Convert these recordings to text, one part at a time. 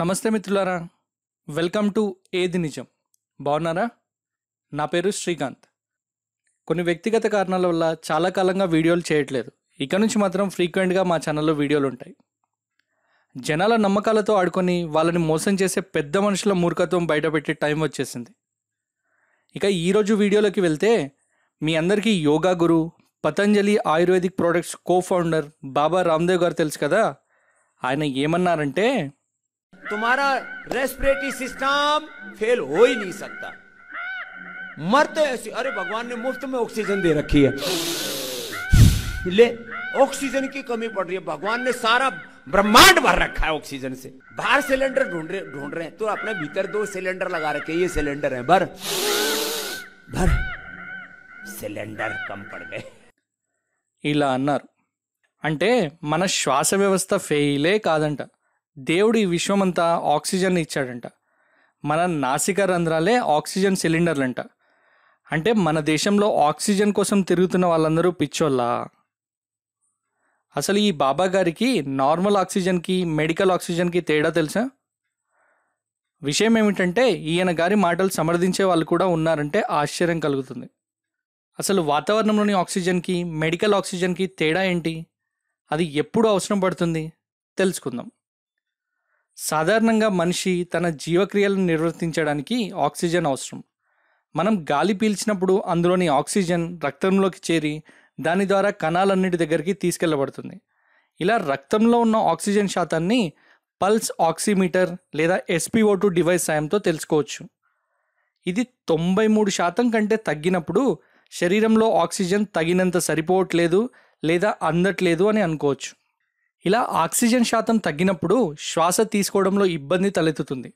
నమస్తే మిత్రులారా welcome to ఏది నిజం బాగున్నారా నా పేరు శ్రీకాంత్ కొన్ని వ్యక్తిగత కారణాల వల్ల చాలా కాలంగా వీడియోలు చేయట్లేదు ఇక నుంచి మాత్రం ఫ్రీక్వెంట్గా మా ఛానల్లో వీడియోలు ఉంటాయి జనాల నమ్మకాలతో ఆడుకొని వాళ్ళని మోసం చేసే పెద్ద మనుషుల మూర్ఖత్వం బయటపెట్టే టైం వచ్చేసింది ఇక ఈరోజు వీడియోలోకి వెళ్తే మీ అందరికీ yoga guru Patanjali Ayurvedic products co founder Baba Ramdev garu తెలుసు కదా ఆయన ఏమన్నారంటే तुम्हारा रेस्पिरेटरी सिस्टम फेल हो ही नहीं सकता मर तो ऐसे अरे भगवान ने मुफ्त में ऑक्सीजन दे रखी है ले ऑक्सीजन की कमी पड़ रही है भगवान ने सारा ब्रह्मांड भर रखा है ऑक्सीजन से बाहर सिलेंडर ढूंढ रहे ढूंढ रहे हैं तो अपने भीतर दो सिलेंडर लगा रखे ये सिलेंडर है भर भर సిలిండర్ కమ్ పడితే ఇలా అన్నారు అంటే మన శ్వాస వ్యవస్థ ఫెయిలే కాదంట దేవుడు ఈ విశ్వమంతా ఆక్సిజన్ ఇచ్చాడంట మన నాసిక రంధ్రాలే ఆక్సిజన్ సిలిండర్లు అంట అంటే మన దేశంలో ఆక్సిజన్ కోసం తిరుగుతున్న వాళ్ళందరూ పిచ్చోళ్ళా అసలు ఈ బాబా గారికి నార్మల్ ఆక్సిజన్కి మెడికల్ ఆక్సిజన్కి తేడా తెలుసా విషయం ఏమిటంటే ఈయన గారి మాటలు సమర్థించే వాళ్ళు కూడా ఉన్నారంటే ఆశ్చర్యం కలుగుతుంది అసలు వాతావరణంలోని ఆక్సిజన్కి మెడికల్ ఆక్సిజన్కి తేడా ఏంటి అది ఎప్పుడు అవసరం పడుతుంది తెలుసుకుందాం సాధారణంగా మనిషి తన జీవక్రియలను నిర్వర్తించడానికి ఆక్సిజన్ అవసరం మనం గాలి పీల్చినప్పుడు అందులోని ఆక్సిజన్ రక్తంలోకి చేరి దాని ద్వారా కణాలన్నిటి దగ్గరికి తీసుకెళ్ళబడుతుంది ఇలా రక్తంలో ఉన్న ఆక్సిజన్ శాతాన్ని పల్స్ ఆక్సిమీటర్ లేదా ఎస్పీఓ టూ డివైస్ సాయంతో తెలుసుకోవచ్చు ఇది తొంభై మూడు శాతం కంటే తగ్గినప్పుడు శరీరంలో ఆక్సిజన్ తగినంత సరిపోవట్లేదు లేదా అందట్లేదు అని అనుకోవచ్చు ఇలా ఆక్సిజన్ శాతం తగ్గినప్పుడు శ్వాస తీసుకోవడంలో ఇబ్బంది తలెత్తుతుంది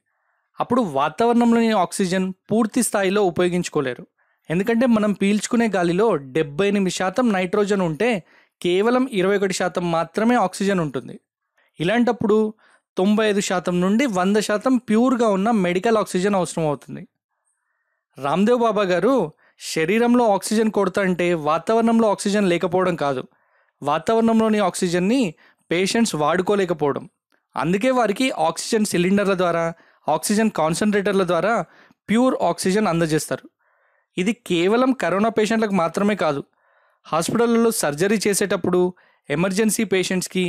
అప్పుడు వాతావరణంలోని ఆక్సిజన్ పూర్తి స్థాయిలో ఉపయోగించుకోలేరు ఎందుకంటే మనం పీల్చుకునే గాలిలో డెబ్బై ఎనిమిది శాతం నైట్రోజన్ ఉంటే కేవలం ఇరవై ఒకటి శాతం మాత్రమే ఆక్సిజన్ ఉంటుంది ఇలాంటప్పుడు తొంభై ఐదు శాతం నుండి వంద శాతం ప్యూర్గా ఉన్న మెడికల్ ఆక్సిజన్ అవసరం అవుతుంది రామ్దేవ్ బాబా గారు శరీరంలో ఆక్సిజన్ కొడతా అంటే వాతావరణంలో ఆక్సిజన్ లేకపోవడం కాదు వాతావరణంలోని ఆక్సిజన్ని పేషెంట్స్ వాడుకోలేకపోవడం అందుకే వారికి ఆక్సిజన్ సిలిండర్ల ద్వారా ఆక్సిజన్ కాన్సన్ట్రేటర్ల ద్వారా ప్యూర్ ఆక్సిజన్ అందజేస్తారు ఇది కేవలం కరోనా పేషెంట్లకు మాత్రమే కాదు హాస్పిటల్లో సర్జరీ చేసేటప్పుడు ఎమర్జెన్సీ పేషెంట్స్కి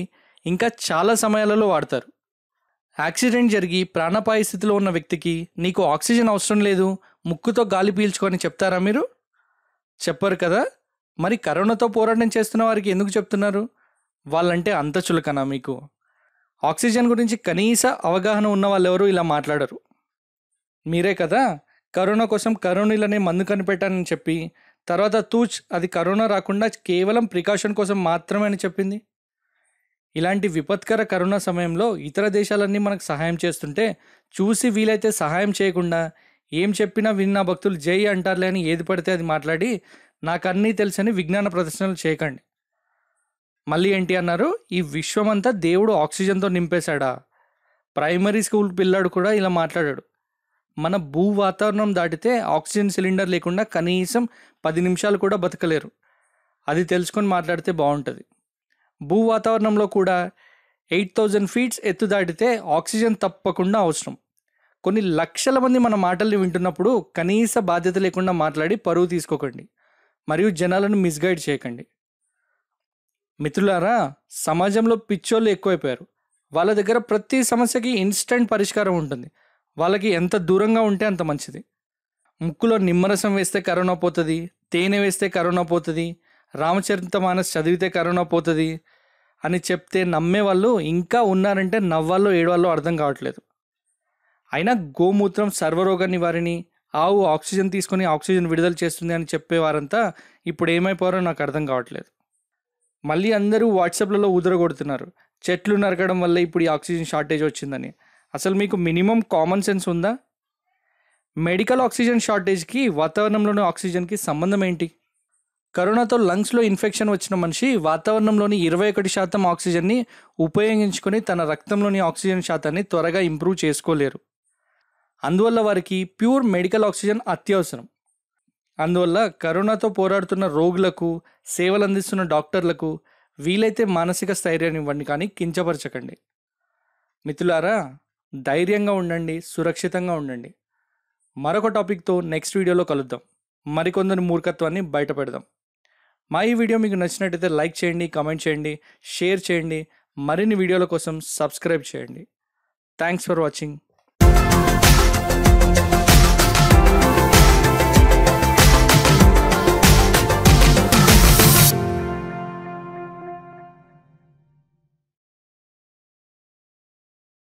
ఇంకా చాలా సమయాలలో వాడతారు యాక్సిడెంట్ జరిగి ప్రాణపాయ స్థితిలో ఉన్న వ్యక్తికి నీకు ఆక్సిజన్ అవసరం లేదు ముక్కుతో గాలి పీల్చుకొని చెప్తారా మీరు చెప్పరు కదా మరి కరోనాతో పోరాటం చేస్తున్న వారికి ఎందుకు చెప్తున్నారు వాళ్ళంటే అంత చులకన మీకు ఆక్సిజన్ గురించి కనీస అవగాహన ఉన్న వాళ్ళెవరు ఇలా మాట్లాడరు మీరే కదా కరోనా కోసం కరోనీలనే మందు కనిపెట్టానని చెప్పి తర్వాత తూచ్ అది కరోనా రాకుండా కేవలం ప్రికాషన్ కోసం మాత్రమే అని చెప్పింది ఇలాంటి విపత్కర కరోనా సమయంలో ఇతర దేశాలన్నీ మనకు సహాయం చేస్తుంటే చూసి వీలైతే సహాయం చేయకుండా ఏం చెప్పినా విన్న భక్తులు జై అంటారులే అని ఏది పడితే అది మాట్లాడి నాకు అన్నీ తెలుసని విజ్ఞాన ప్రదర్శనలు చేయకండి మళ్ళీ ఏంటి అన్నారు ఈ విశ్వమంతా దేవుడు ఆక్సిజన్తో నింపేశాడా ప్రైమరీ స్కూల్ పిల్లాడు కూడా ఇలా మాట్లాడాడు మన భూ వాతావరణం దాటితే ఆక్సిజన్ సిలిండర్ లేకుండా కనీసం పది నిమిషాలు కూడా బతకలేరు అది తెలుసుకొని మాట్లాడితే బాగుంటుంది భూ వాతావరణంలో కూడా ఎయిట్ థౌజండ్ ఫీట్స్ ఎత్తు దాటితే ఆక్సిజన్ తప్పకుండా అవసరం కొన్ని లక్షల మంది మన మాటల్ని వింటున్నప్పుడు కనీస బాధ్యత లేకుండా మాట్లాడి పరువు తీసుకోకండి మరియు జనాలను మిస్గైడ్ చేయకండి మిత్రులారా సమాజంలో పిచ్చోళ్ళు ఎక్కువైపోయారు వాళ్ళ దగ్గర ప్రతి సమస్యకి ఇన్స్టెంట్ పరిష్కారం ఉంటుంది వాళ్ళకి ఎంత దూరంగా ఉంటే అంత మంచిది ముక్కులో నిమ్మరసం వేస్తే కరోనా పోతుంది తేనె వేస్తే కరోనా పోతుంది రామచరిత మానస్ చదివితే కరోనా పోతుంది అని చెప్తే నమ్మే వాళ్ళు ఇంకా ఉన్నారంటే నవ్వాళ్ళు ఏడవాళ్ళు అర్థం కావట్లేదు అయినా గోమూత్రం సర్వరోగ నివారిణి ఆవు ఆక్సిజన్ తీసుకొని ఆక్సిజన్ విడుదల చేస్తుంది అని చెప్పేవారంతా ఇప్పుడు ఏమైపోరో నాకు అర్థం కావట్లేదు మళ్ళీ అందరూ వాట్సాప్లలో ఉదరగొడుతున్నారు చెట్లు నరకడం వల్ల ఇప్పుడు ఈ ఆక్సిజన్ షార్టేజ్ వచ్చిందని అసలు మీకు మినిమం కామన్ సెన్స్ ఉందా మెడికల్ ఆక్సిజన్ షార్టేజ్కి వాతావరణంలోని ఆక్సిజన్కి సంబంధం ఏంటి కరోనాతో లంగ్స్లో ఇన్ఫెక్షన్ వచ్చిన మనిషి వాతావరణంలోని ఇరవై ఒకటి శాతం ఆక్సిజన్ని ఉపయోగించుకొని తన రక్తంలోని ఆక్సిజన్ శాతాన్ని త్వరగా ఇంప్రూవ్ చేసుకోలేరు అందువల్ల వారికి ప్యూర్ మెడికల్ ఆక్సిజన్ అత్యవసరం అందువల్ల కరోనాతో పోరాడుతున్న రోగులకు సేవలు అందిస్తున్న డాక్టర్లకు వీలైతే మానసిక స్థైర్యాన్ని ఇవ్వండి కానీ కించపరచకండి మిత్రులారా ధైర్యంగా ఉండండి సురక్షితంగా ఉండండి మరొక టాపిక్తో నెక్స్ట్ వీడియోలో కలుద్దాం మరికొందరి మూర్ఖత్వాన్ని బయటపెడదాం మా ఈ వీడియో మీకు నచ్చినట్టయితే లైక్ చేయండి కామెంట్ చేయండి షేర్ చేయండి మరిన్ని వీడియోల కోసం సబ్స్క్రైబ్ చేయండి థ్యాంక్స్ ఫర్ వాచింగ్